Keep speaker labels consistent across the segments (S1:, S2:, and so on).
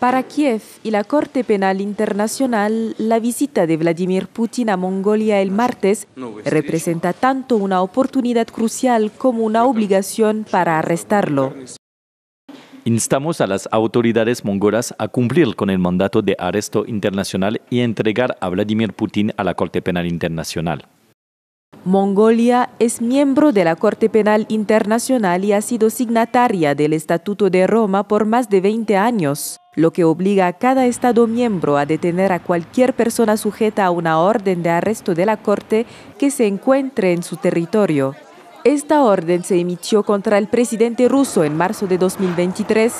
S1: Para Kiev y la Corte Penal Internacional, la visita de Vladimir Putin a Mongolia el martes pues, representa tanto una oportunidad crucial como una obligación para arrestarlo.
S2: Instamos a las autoridades mongolas a cumplir con el mandato de arresto internacional y entregar a Vladimir Putin a la Corte Penal Internacional.
S1: Mongolia es miembro de la Corte Penal Internacional y ha sido signataria del Estatuto de Roma por más de 20 años lo que obliga a cada Estado miembro a detener a cualquier persona sujeta a una orden de arresto de la Corte que se encuentre en su territorio. Esta orden se emitió contra el presidente ruso en marzo de 2023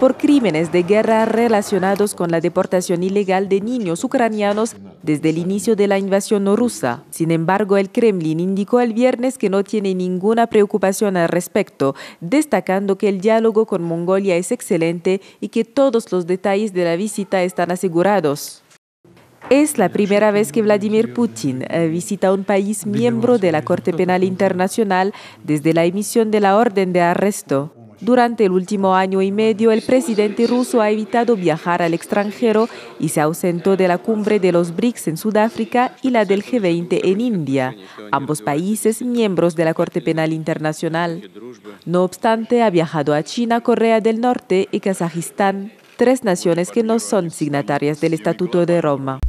S1: por crímenes de guerra relacionados con la deportación ilegal de niños ucranianos desde el inicio de la invasión rusa. Sin embargo, el Kremlin indicó el viernes que no tiene ninguna preocupación al respecto, destacando que el diálogo con Mongolia es excelente y que todos los detalles de la visita están asegurados. Es la primera vez que Vladimir Putin eh, visita un país miembro de la Corte Penal Internacional desde la emisión de la orden de arresto. Durante el último año y medio, el presidente ruso ha evitado viajar al extranjero y se ausentó de la cumbre de los BRICS en Sudáfrica y la del G20 en India, ambos países miembros de la Corte Penal Internacional. No obstante, ha viajado a China, Corea del Norte y Kazajistán, tres naciones que no son signatarias del Estatuto de Roma.